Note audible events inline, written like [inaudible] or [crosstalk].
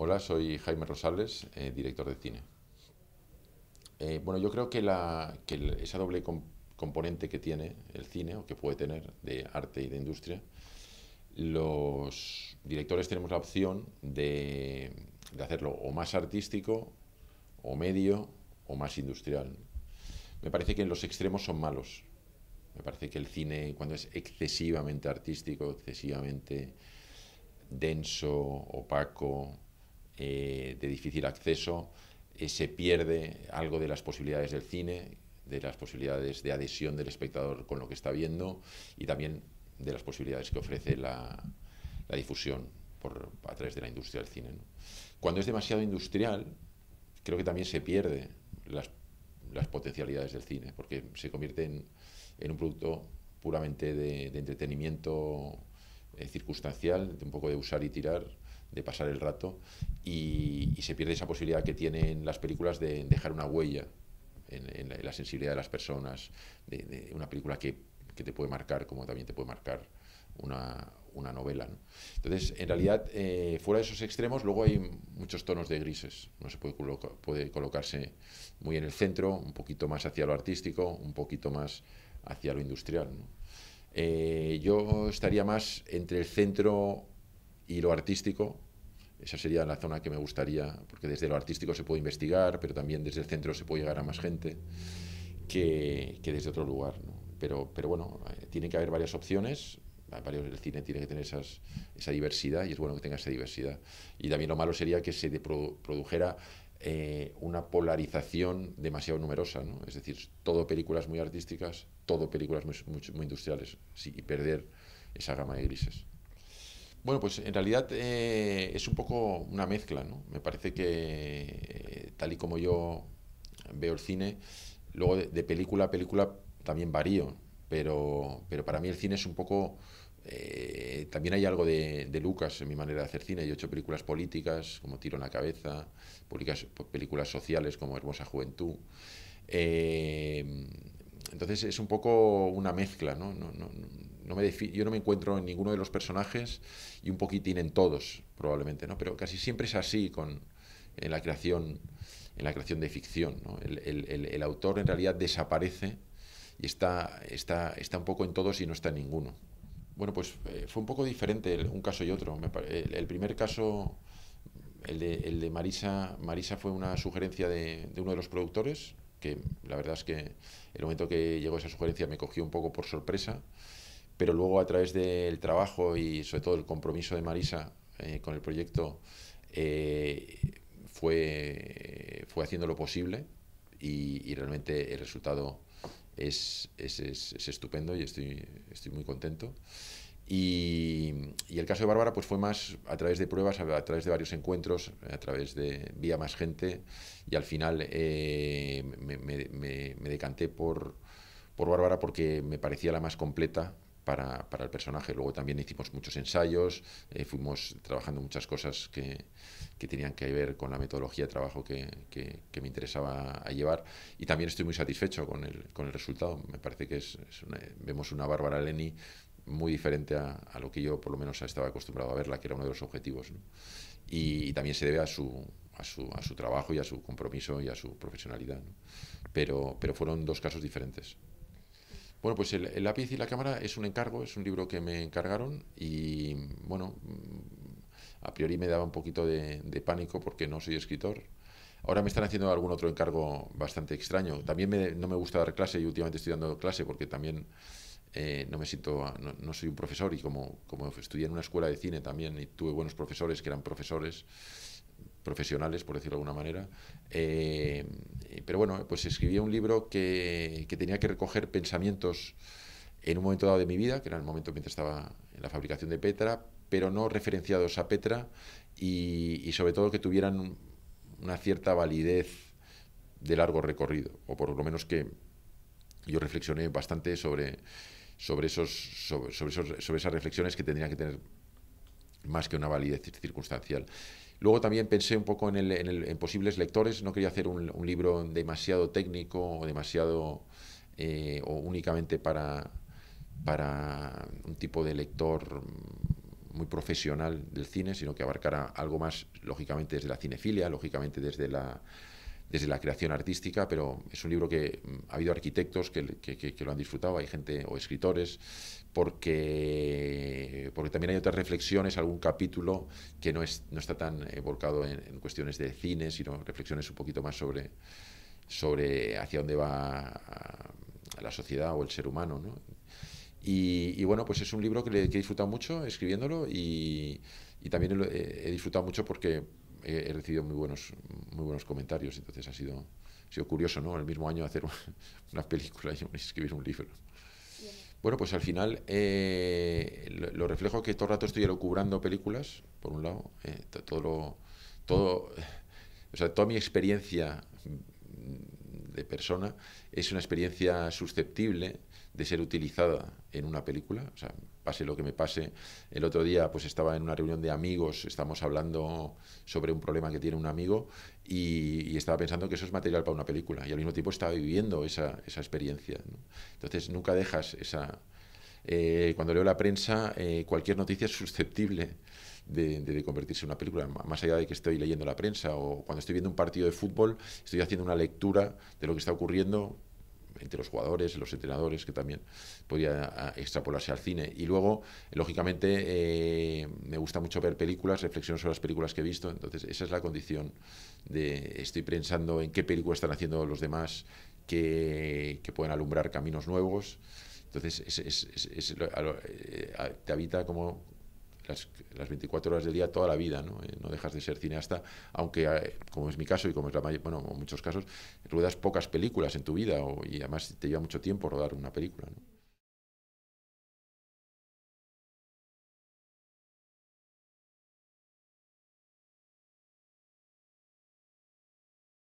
Hola, soy Jaime Rosales, eh, director de cine. Eh, bueno, yo creo que, la, esa doble componente que tiene el cine, o que puede tener, de arte y de industria, los directores tenemos la opción de, de hacerlo o más artístico, o medio, o más industrial. Me parece que en los extremos son malos. Me parece que el cine, cuando es excesivamente artístico, excesivamente denso, opaco, eh, de difícil acceso, eh, se pierde algo de las posibilidades del cine, de las posibilidades de adhesión del espectador con lo que está viendo y también de las posibilidades que ofrece la, difusión por, a través de la industria del cine. Cuando es demasiado industrial, creo que también se pierde las, potencialidades del cine, porque se convierte en, un producto puramente de, entretenimiento eh, circunstancial, de un poco de usar y tirar, de pasar el rato, y, se pierde esa posibilidad que tienen las películas de dejar una huella en, la, sensibilidad de las personas, de, una película que, te puede marcar, como también te puede marcar una, novela. Entonces, en realidad, eh, fuera de esos extremos, luego hay muchos tonos de grises. No se puede, puede colocarse muy en el centro, un poquito más hacia lo artístico, un poquito más hacia lo industrial. Eh, yo estaría más entre el centro y lo artístico, esa sería la zona que me gustaría, porque desde lo artístico se puede investigar, pero también desde el centro se puede llegar a más gente que, desde otro lugar. Pero, pero bueno, eh, tiene que haber varias opciones. El cine tiene que tener esas, esa diversidad y es bueno que tenga esa diversidad. Y también lo malo sería que se produjera eh, una polarización demasiado numerosa, ¿no? es decir, todo películas muy artísticas, todo películas muy, industriales, sí, y perder esa gama de grises. Bueno, pues en realidad eh, es un poco una mezcla, ¿no? Me parece que eh, tal y como yo veo el cine, luego de, película a película también varío, pero, pero para mí el cine es un poco... Eh, también hay algo de, Lucas en mi manera de hacer cine. Yo he hecho películas políticas como Tiro en la Cabeza, películas, películas sociales como Hermosa Juventud. entonces es un poco una mezcla, ¿no? no yo no me encuentro en ninguno de los personajes y un poquitín en todos, probablemente, ¿no? Pero casi siempre es así con, en, la creación, en la creación de ficción, el, autor en realidad desaparece y está, está, está un poco en todos y no está en ninguno. Bueno, pues eh, fue un poco diferente un caso y otro. el, primer caso, el de, Marisa, Marisa fue una sugerencia de, de uno de los productores, que la verdad es que el momento que llegó esa sugerencia me cogió un poco por sorpresa pero luego a través del trabajo y sobre todo el compromiso de Marisa eh, con el proyecto eh, fue, fue haciendo lo posible y, realmente el resultado es, es, es, estupendo y estoy, estoy muy contento. Y, y el caso de Bárbara pues fue más a través de pruebas, a, través de varios encuentros, a través de vía más gente y al final eh, me, me, me, me, decanté por, por Bárbara porque me parecía la más completa, para, el personaje. Luego también hicimos muchos ensayos, eh, fuimos trabajando muchas cosas que, que, tenían que ver con la metodología de trabajo que, que, me interesaba llevar. Y también estoy muy satisfecho con el, con el resultado. Me parece que es, vemos una Bárbara Leni muy diferente a, a, lo que yo por lo menos estaba acostumbrado a verla, que era uno de los objetivos. Y, también se debe a su, a su, a, su, trabajo y a su compromiso y a su profesionalidad. Pero, pero fueron dos casos diferentes. Bueno, pues el, lápiz y la cámara es un encargo, es un libro que me encargaron y bueno, mm, a priori me daba un poquito de, pánico porque no soy escritor. Ahora me están haciendo algún otro encargo bastante extraño. También me, no me gusta dar clase y últimamente estoy dando clase porque también eh, no me siento, no, soy un profesor y como, como estudié en una escuela de cine también y tuve buenos profesores que eran profesores, profesionales, por decirlo de alguna manera. Eh, eh, pero bueno, pues escribí un libro que, tenía que recoger pensamientos en un momento dado de mi vida, que era el momento mientras estaba en la fabricación de Petra, pero no referenciados a Petra y, y, sobre todo que tuvieran una cierta validez de largo recorrido, o por lo menos que yo reflexioné bastante sobre, sobre, esos, sobre, sobre esas reflexiones que tendrían que tener más que una validez circunstancial. Luego también pensé un poco en, el, en, posibles lectores, no quería hacer un, libro demasiado técnico o demasiado eh, o únicamente para, para un tipo de lector mm, muy profesional del cine, sino que abarcara algo más, lógicamente, desde la cinefilia, lógicamente desde la desde la creación artística, pero es un libro que mm, ha habido arquitectos que, que, lo han disfrutado, hay gente o escritores, porque, porque también hay otras reflexiones, algún capítulo que no, es, no está tan eh, volcado en, cuestiones de cine, sino reflexiones un poquito más sobre, sobre hacia dónde va ah, la sociedad o el ser humano. ¿no? Y, bueno, pues es un libro que, he disfrutado mucho escribiéndolo y, también eh, he disfrutado mucho porque he, recibido muy buenos, muy buenos comentarios, entonces ha sido, sido curioso, ¿no? El mismo año hacer [laughs] una película y [laughs] escribir un libro. Bueno, pues al final eh, lo, reflejo que todo el rato estoy locubrando películas, por un lado, eh, todo lo, todo, o sea, toda mi experiencia mm, de persona es una experiencia susceptible de ser utilizada en una película, o pase lo que me pase. El otro día pues estaba en una reunión de amigos, estamos hablando sobre un problema que tiene un amigo y, estaba pensando que eso es material para una película y al mismo tiempo estaba viviendo esa, experiencia. Entonces nunca dejas esa... Eh, cuando leo la prensa, eh, cualquier noticia es susceptible de, convertirse en una película, más allá de que estoy leyendo la prensa o cuando estoy viendo un partido de fútbol, estoy haciendo una lectura de lo que está ocurriendo entre los jugadores, los entrenadores, que también podría ah, extrapolarse al cine. Y luego, lógicamente, eh, me gusta mucho ver películas, reflexiones sobre las películas que he visto, entonces esa es la condición de estoy pensando en qué películas están haciendo los demás que, pueden alumbrar caminos nuevos. Entonces, eh, te habita como las, las 24 horas del día toda la vida, ¿no? Eh, no dejas de ser cineasta, aunque, eh, como es mi caso y como es la bueno, muchos casos, ruedas pocas películas en tu vida y además te lleva mucho tiempo rodar una película,